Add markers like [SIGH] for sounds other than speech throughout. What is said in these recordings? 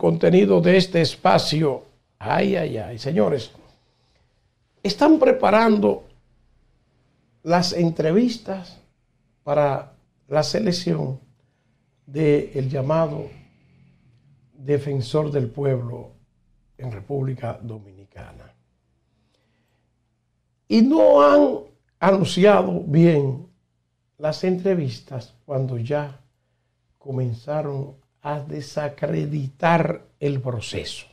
contenido de este espacio. Ay, ay, ay, señores, están preparando las entrevistas para la selección del llamado defensor del pueblo en República Dominicana. Y no han anunciado bien las entrevistas cuando ya comenzaron a desacreditar el proceso.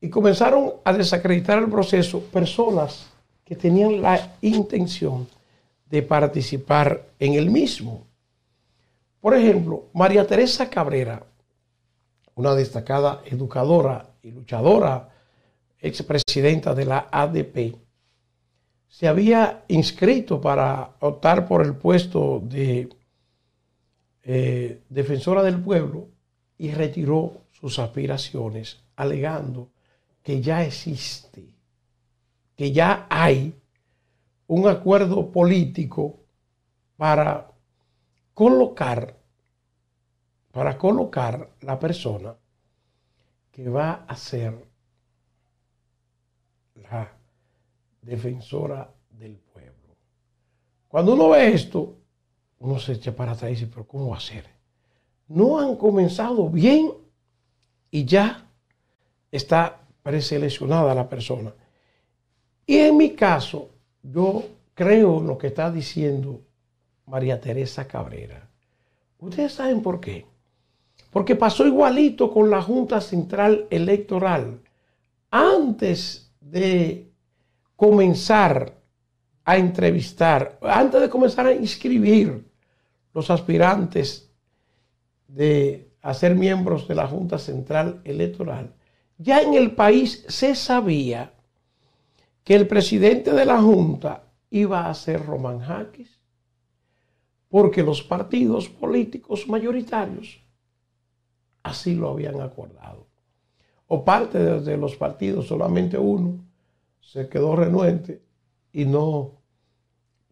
Y comenzaron a desacreditar el proceso personas que tenían la intención de participar en el mismo. Por ejemplo, María Teresa Cabrera, una destacada educadora y luchadora, expresidenta de la ADP, se había inscrito para optar por el puesto de eh, defensora del pueblo y retiró sus aspiraciones alegando que ya existe, que ya hay un acuerdo político para colocar, para colocar la persona que va a ser la defensora del pueblo. Cuando uno ve esto, uno se echa para atrás y dice, pero ¿cómo hacer No han comenzado bien y ya está preseleccionada la persona. Y en mi caso, yo creo en lo que está diciendo María Teresa Cabrera. Ustedes saben por qué. Porque pasó igualito con la Junta Central Electoral. Antes de comenzar a entrevistar, antes de comenzar a inscribir los aspirantes de, a ser miembros de la Junta Central Electoral, ya en el país se sabía que el presidente de la Junta iba a ser Román Jaques, porque los partidos políticos mayoritarios así lo habían acordado. O parte de, los partidos, solamente uno, se quedó renuente y no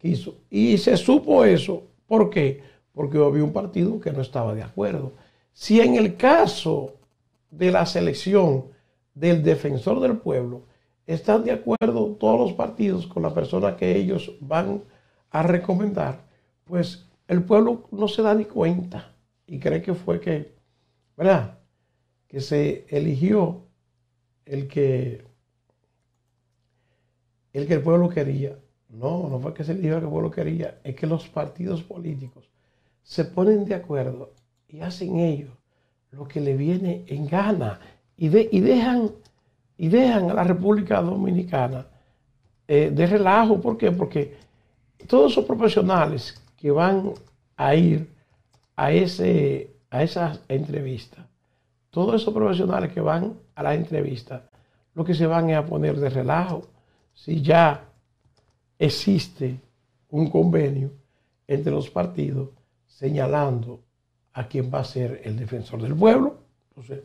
y se supo eso. ¿Por qué? Porque había un partido que no estaba de acuerdo. Si en el caso de la selección del defensor del pueblo, están de acuerdo todos los partidos con la persona que ellos van a recomendar, pues el pueblo no se da ni cuenta y cree que fue que, ¿verdad? Que se eligió el que el que el pueblo quería. No, no fue que se diga que lo lo quería, es que los partidos políticos se ponen de acuerdo y hacen ellos lo que le viene en gana y, y, dejan, y dejan a la República Dominicana eh, de relajo. ¿Por qué? Porque todos esos profesionales que van a ir a, ese, a esa entrevista, todos esos profesionales que van a la entrevista, lo que se van a poner de relajo. Si ya existe un convenio entre los partidos señalando a quién va a ser el defensor del pueblo. Entonces,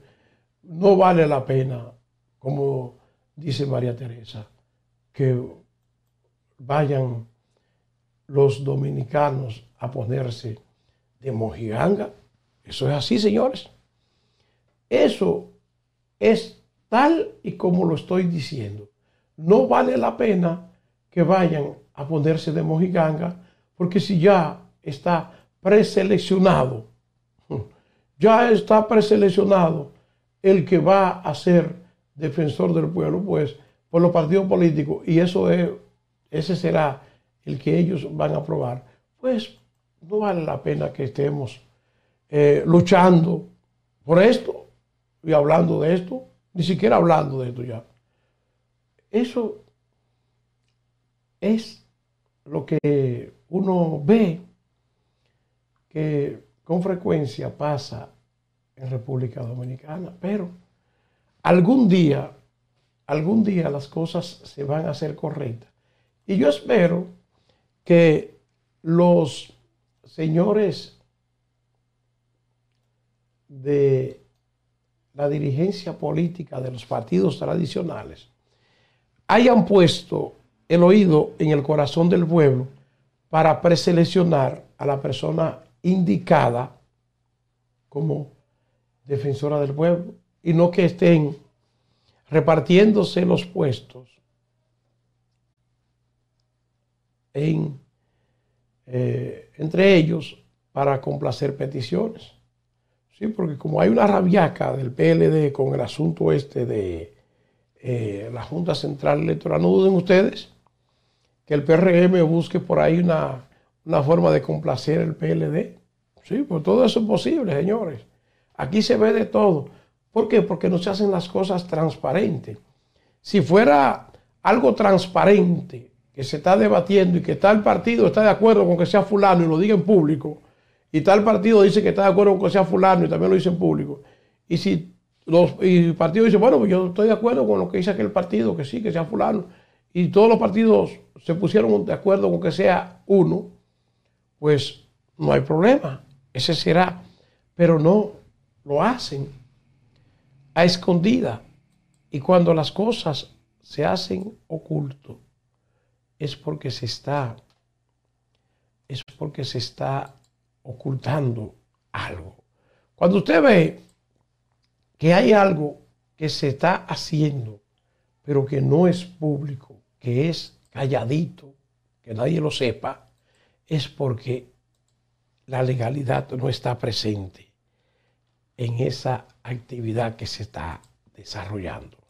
no vale la pena, como dice María Teresa, que vayan los dominicanos a ponerse de mojiganga. Eso es así, señores. Eso es tal y como lo estoy diciendo. No vale la pena que vayan a ponerse de mojiganga, porque si ya está preseleccionado, [LAUGHS] ya está preseleccionado el que va a ser defensor del pueblo, pues por los partidos políticos, y eso es, ese será el que ellos van a aprobar, pues no vale la pena que estemos eh, luchando por esto y hablando de esto, ni siquiera hablando de esto ya. Eso es lo que uno ve que con frecuencia pasa en República Dominicana, pero algún día, algún día las cosas se van a hacer correctas. Y yo espero que los señores de la dirigencia política de los partidos tradicionales hayan puesto el oído en el corazón del pueblo para preseleccionar a la persona indicada como defensora del pueblo y no que estén repartiéndose los puestos eh, entre ellos para complacer peticiones. Sí, porque como hay una rabiaca del PLD con el asunto este de eh, la Junta Central Electoral, no duden ustedes que el PRM busque por ahí una, forma de complacer el PLD. Sí, pues todo eso es posible, señores. Aquí se ve de todo. ¿Por qué? Porque no se hacen las cosas transparentes. Si fuera algo transparente que se está debatiendo y que tal partido está de acuerdo con que sea fulano y lo diga en público, y tal partido dice que está de acuerdo con que sea fulano y también lo dice en público, y si los, y el partido dice, bueno, pues yo estoy de acuerdo con lo que dice aquel partido, que sí, que sea fulano, y todos los partidos se pusieron de acuerdo con que sea uno, pues no hay problema, ese será. Pero no lo hacen a escondida. Y cuando las cosas se hacen oculto, es porque se está, es porque se está ocultando algo. Cuando usted ve que hay algo que se está haciendo, pero que no es público, que es calladito, que nadie lo sepa, es porque la legalidad no está presente en esa actividad que se está desarrollando.